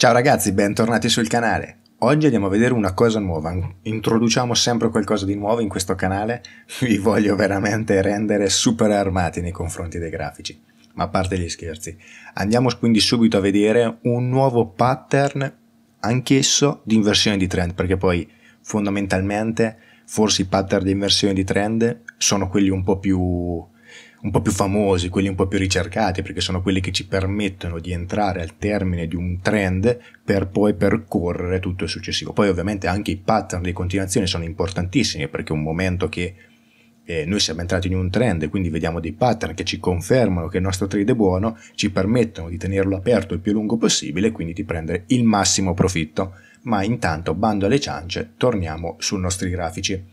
Ciao ragazzi, bentornati sul canale. Oggi andiamo a vedere una cosa nuova, introduciamo sempre qualcosa di nuovo in questo canale, vi voglio veramente rendere super armati nei confronti dei grafici, ma a parte gli scherzi. Andiamo quindi subito a vedere un nuovo pattern, anch'esso di inversione di trend, perché poi fondamentalmente forse i pattern di inversione di trend sono quelli un po' più un po' più famosi, quelli un po' più ricercati, perché sono quelli che ci permettono di entrare al termine di un trend per poi percorrere tutto il successivo. Poi ovviamente anche i pattern di continuazione sono importantissimi, perché un momento che eh, noi siamo entrati in un trend e quindi vediamo dei pattern che ci confermano che il nostro trade è buono, ci permettono di tenerlo aperto il più lungo possibile e quindi di prendere il massimo profitto. Ma intanto, bando alle ciance, torniamo sui nostri grafici.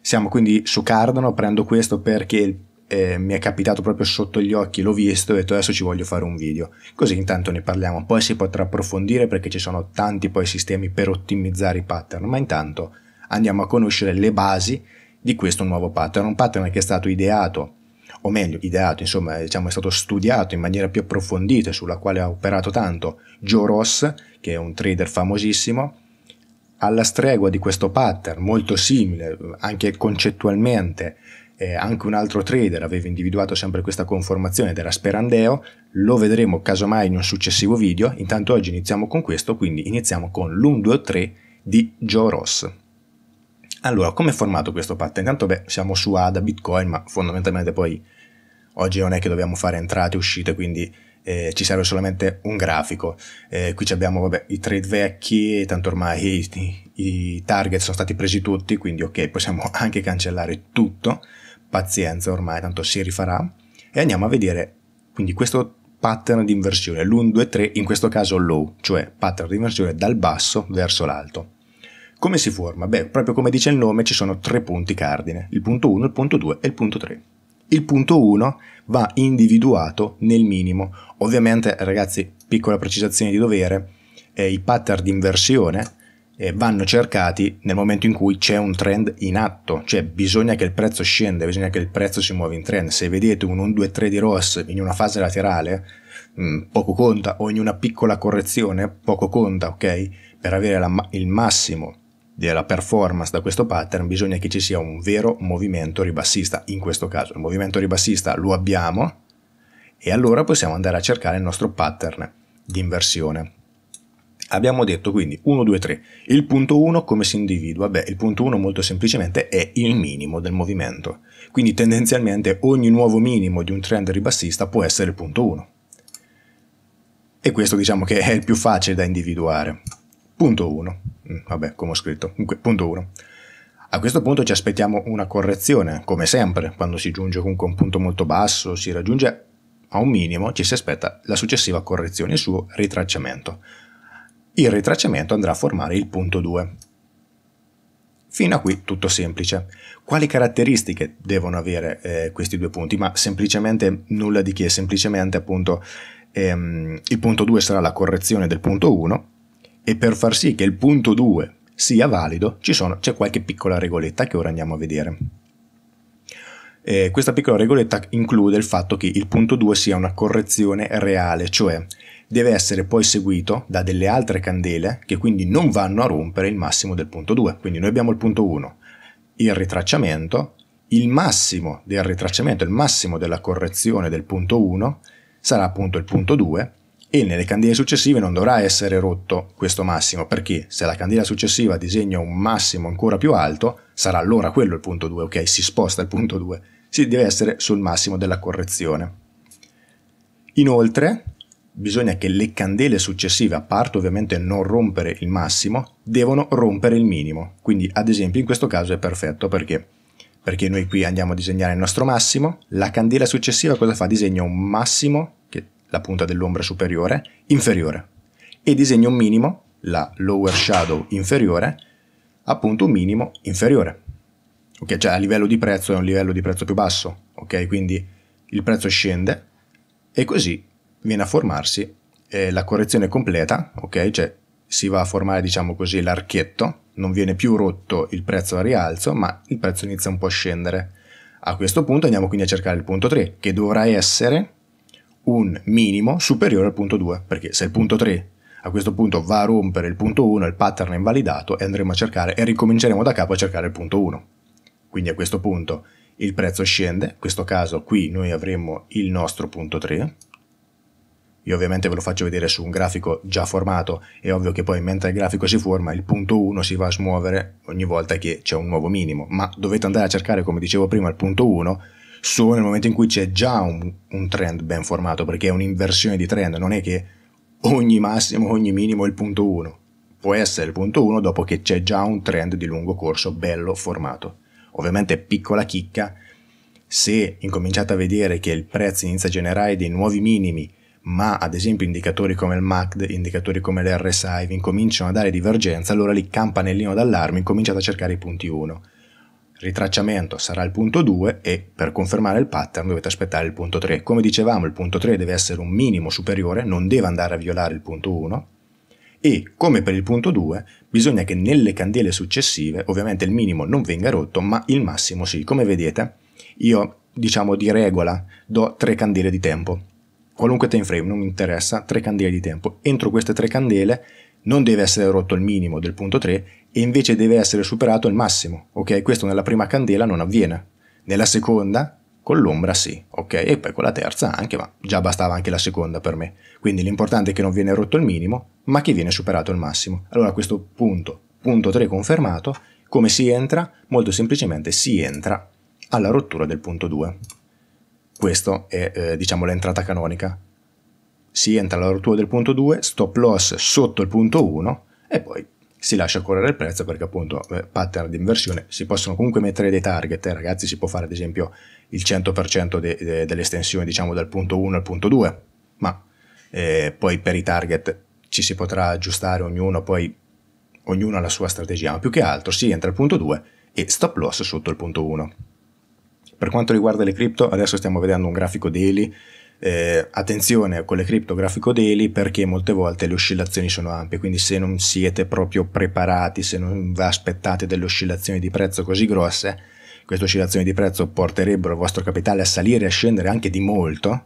Siamo quindi su Cardano, prendo questo perché il eh, mi è capitato proprio sotto gli occhi, l'ho visto e ho detto adesso ci voglio fare un video. Così intanto ne parliamo, poi si potrà approfondire perché ci sono tanti poi sistemi per ottimizzare i pattern, ma intanto andiamo a conoscere le basi di questo nuovo pattern, un pattern che è stato ideato o meglio ideato, insomma diciamo è stato studiato in maniera più approfondita sulla quale ha operato tanto Joe Ross, che è un trader famosissimo, alla stregua di questo pattern molto simile anche concettualmente eh, anche un altro trader aveva individuato sempre questa conformazione ed era Sperandeo, lo vedremo casomai in un successivo video, intanto oggi iniziamo con questo, quindi iniziamo con l'1-2-3 di Joe Ross. Allora, come è formato questo pattern? Intanto beh, siamo su ADA, Bitcoin, ma fondamentalmente poi oggi non è che dobbiamo fare entrate e uscite, quindi eh, ci serve solamente un grafico. Eh, qui abbiamo vabbè, i trade vecchi, tanto ormai i, i target sono stati presi tutti, quindi ok, possiamo anche cancellare tutto pazienza ormai, tanto si rifarà, e andiamo a vedere quindi questo pattern di inversione, l'1, 2, 3, in questo caso low, cioè pattern di inversione dal basso verso l'alto. Come si forma? Beh, proprio come dice il nome ci sono tre punti cardine, il punto 1, il punto 2 e il punto 3. Il punto 1 va individuato nel minimo. Ovviamente, ragazzi, piccola precisazione di dovere, eh, i pattern di inversione vanno cercati nel momento in cui c'è un trend in atto, cioè bisogna che il prezzo scenda, bisogna che il prezzo si muova in trend. Se vedete un 1, 2, 3 di ROS in una fase laterale, mh, mm, poco conta, o in una piccola correzione, poco conta, ok? Per avere la, il massimo della performance da questo pattern bisogna che ci sia un vero movimento ribassista in questo caso il movimento ribassista lo abbiamo e allora possiamo andare a cercare il nostro pattern di inversione Abbiamo detto quindi 1, 2, 3. Il punto 1 come si individua? Beh, il punto 1 molto semplicemente è il minimo del movimento. Quindi tendenzialmente ogni nuovo minimo di un trend ribassista può essere il punto 1. E questo diciamo che è il più facile da individuare. Punto 1. Mm, vabbè, come ho scritto. Dunque, punto 1. A questo punto ci aspettiamo una correzione, come sempre, quando si giunge comunque a un punto molto basso, si raggiunge a un minimo, ci si aspetta la successiva correzione, il suo ritracciamento. Il ritracciamento andrà a formare il punto 2. Fino a qui tutto semplice. Quali caratteristiche devono avere eh, questi due punti? Ma semplicemente nulla di che, semplicemente appunto ehm, il punto 2 sarà la correzione del punto 1 e per far sì che il punto 2 sia valido sono, c'è qualche piccola regoletta che ora andiamo a vedere. Eh, questa piccola regoletta include il fatto che il punto 2 sia una correzione reale, cioè deve essere poi seguito da delle altre candele che quindi non vanno a rompere il massimo del punto 2. Quindi noi abbiamo il punto 1, il ritracciamento, il massimo del ritracciamento, il massimo della correzione del punto 1 sarà appunto il punto 2 e nelle candele successive non dovrà essere rotto questo massimo perché se la candela successiva disegna un massimo ancora più alto sarà allora quello il punto 2, ok? Si sposta il punto 2, si deve essere sul massimo della correzione. Inoltre bisogna che le candele successive, a parte ovviamente non rompere il massimo, devono rompere il minimo. Quindi ad esempio in questo caso è perfetto perché perché noi qui andiamo a disegnare il nostro massimo, la candela successiva cosa fa? Disegna un massimo, che è la punta dell'ombra superiore, inferiore, e disegna un minimo, la lower shadow inferiore, appunto un minimo inferiore. Ok, cioè a livello di prezzo è un livello di prezzo più basso, ok? Quindi il prezzo scende e così viene a formarsi eh, la correzione completa, ok? Cioè si va a formare, diciamo così, l'archetto, non viene più rotto il prezzo a rialzo, ma il prezzo inizia un po' a scendere. A questo punto andiamo quindi a cercare il punto 3, che dovrà essere un minimo superiore al punto 2, perché se il punto 3 a questo punto va a rompere il punto 1, il pattern è invalidato e andremo a cercare e ricominceremo da capo a cercare il punto 1. Quindi a questo punto il prezzo scende, in questo caso qui noi avremo il nostro punto 3, io ovviamente ve lo faccio vedere su un grafico già formato, è ovvio che poi mentre il grafico si forma il punto 1 si va a smuovere ogni volta che c'è un nuovo minimo, ma dovete andare a cercare come dicevo prima il punto 1 solo nel momento in cui c'è già un, un, trend ben formato, perché è un'inversione di trend, non è che ogni massimo, ogni minimo è il punto 1, può essere il punto 1 dopo che c'è già un trend di lungo corso bello formato. Ovviamente piccola chicca, se incominciate a vedere che il prezzo inizia a generare dei nuovi minimi, ma ad esempio indicatori come il MACD, indicatori come l'RSI vi incominciano a dare divergenza, allora lì campanellino d'allarme incominciate a cercare i punti 1. Ritracciamento sarà il punto 2 e per confermare il pattern dovete aspettare il punto 3. Come dicevamo il punto 3 deve essere un minimo superiore, non deve andare a violare il punto 1 e come per il punto 2 bisogna che nelle candele successive ovviamente il minimo non venga rotto ma il massimo sì. Come vedete io diciamo di regola do tre candele di tempo qualunque time frame, non mi interessa, tre candele di tempo. Entro queste tre candele non deve essere rotto il minimo del punto 3 e invece deve essere superato il massimo, ok? Questo nella prima candela non avviene. Nella seconda, con l'ombra sì, ok? E poi con la terza anche, ma già bastava anche la seconda per me. Quindi l'importante è che non viene rotto il minimo, ma che viene superato il massimo. Allora a questo punto, punto 3 confermato, come si entra? Molto semplicemente si entra alla rottura del punto 2. Questo è eh, diciamo l'entrata canonica. Si entra alla rottura del punto 2, stop loss sotto il punto 1 e poi si lascia correre il prezzo perché appunto eh, pattern di inversione si possono comunque mettere dei target, eh, ragazzi si può fare ad esempio il 100% de- de- dell'estensione diciamo dal punto 1 al punto 2, ma eh, poi per i target ci si potrà aggiustare ognuno, poi ognuno ha la sua strategia, ma più che altro si entra al punto 2 e stop loss sotto il punto 1. Per quanto riguarda le cripto, adesso stiamo vedendo un grafico daily. Eh, attenzione con le cripto grafico daily perché molte volte le oscillazioni sono ampie, quindi se non siete proprio preparati, se non vi aspettate delle oscillazioni di prezzo così grosse, queste oscillazioni di prezzo porterebbero il vostro capitale a salire e a scendere anche di molto.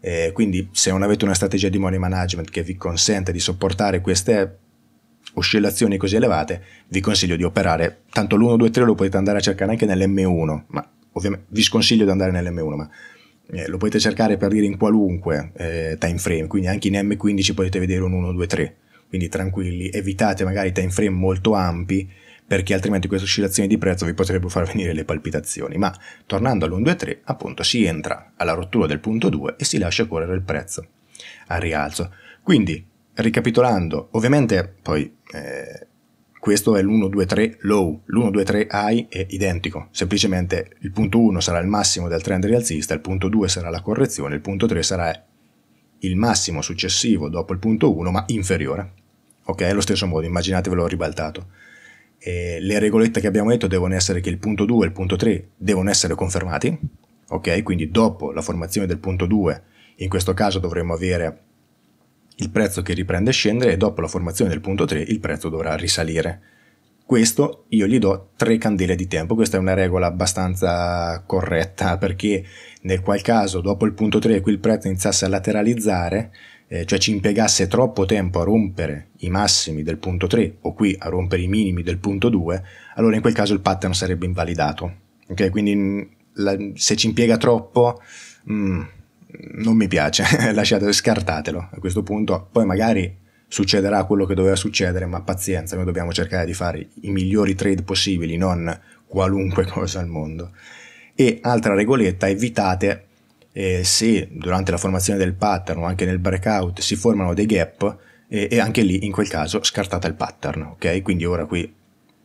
Eh, quindi se non avete una strategia di money management che vi consente di sopportare queste oscillazioni così elevate, vi consiglio di operare. Tanto l'1, 2, 3 lo potete andare a cercare anche nell'M1, ma ovviamente vi sconsiglio di andare nell'M1, ma eh, lo potete cercare per dire in qualunque eh, time frame, quindi anche in M15 potete vedere un 1, 2, 3, quindi tranquilli, evitate magari time frame molto ampi perché altrimenti queste oscillazioni di prezzo vi potrebbero far venire le palpitazioni, ma tornando all'1, 2, 3 appunto si entra alla rottura del punto 2 e si lascia correre il prezzo al rialzo. Quindi, ricapitolando, ovviamente poi... Eh, questo è l'123 low, l'123 high è identico, semplicemente il punto 1 sarà il massimo del trend rialzista, il punto 2 sarà la correzione, il punto 3 sarà il massimo successivo dopo il punto 1 ma inferiore. Ok, allo stesso modo, immaginatevelo ribaltato. E le regolette che abbiamo detto devono essere che il punto 2 e il punto 3 devono essere confermati, ok? Quindi dopo la formazione del punto 2, in questo caso dovremmo avere il prezzo che riprende a scendere e dopo la formazione del punto 3 il prezzo dovrà risalire. Questo io gli do tre candele di tempo, questa è una regola abbastanza corretta perché nel qual caso dopo il punto 3 qui il prezzo iniziasse a lateralizzare, eh, cioè ci impiegasse troppo tempo a rompere i massimi del punto 3 o qui a rompere i minimi del punto 2, allora in quel caso il pattern sarebbe invalidato. Ok, quindi mm, la, se ci impiega troppo... Mm, non mi piace, lasciatelo, scartatelo a questo punto, poi magari succederà quello che doveva succedere, ma pazienza, noi dobbiamo cercare di fare i migliori trade possibili, non qualunque cosa al mondo. E altra regoletta, evitate eh, se durante la formazione del pattern o anche nel breakout si formano dei gap eh, e anche lì in quel caso scartate il pattern, ok? Quindi ora qui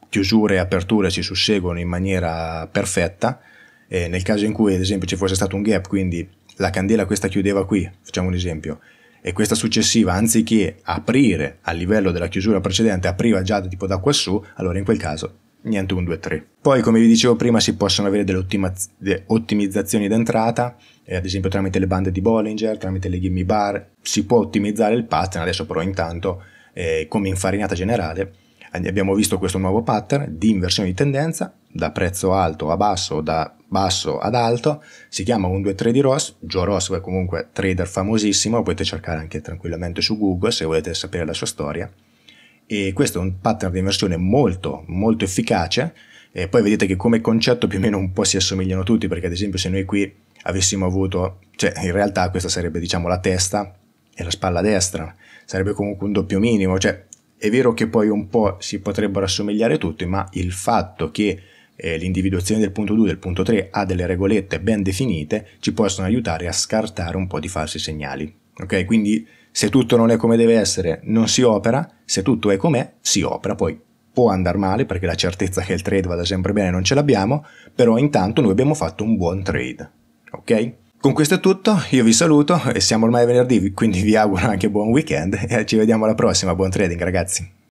chiusure e aperture si susseguono in maniera perfetta, eh, nel caso in cui ad esempio ci fosse stato un gap, quindi la candela questa chiudeva qui, facciamo un esempio, e questa successiva, anziché aprire a livello della chiusura precedente, apriva già tipo da quassù, allora in quel caso niente 1, 2, 3. Poi come vi dicevo prima si possono avere delle ottimizzazioni d'entrata, eh, ad esempio tramite le bande di Bollinger, tramite le gimme bar, si può ottimizzare il pattern, adesso però intanto eh, come infarinata generale abbiamo visto questo nuovo pattern di inversione di tendenza da prezzo alto a basso da basso ad alto, si chiama 2 3 di Ross, Joe Ross è comunque trader famosissimo, potete cercare anche tranquillamente su Google se volete sapere la sua storia e questo è un pattern di inversione molto molto efficace e poi vedete che come concetto più o meno un po' si assomigliano tutti perché ad esempio se noi qui avessimo avuto, cioè in realtà questa sarebbe diciamo la testa e la spalla destra, sarebbe comunque un doppio minimo, cioè è vero che poi un po' si potrebbero assomigliare tutti, ma il fatto che eh, l'individuazione del punto 2 e del punto 3 ha delle regolette ben definite ci possono aiutare a scartare un po' di falsi segnali. Ok, quindi se tutto non è come deve essere non si opera, se tutto è com'è si opera, poi può andare male perché la certezza che il trade vada sempre bene non ce l'abbiamo, però intanto noi abbiamo fatto un buon trade. Ok? Con questo è tutto, io vi saluto e siamo ormai venerdì, quindi vi auguro anche buon weekend e ci vediamo alla prossima, buon trading ragazzi.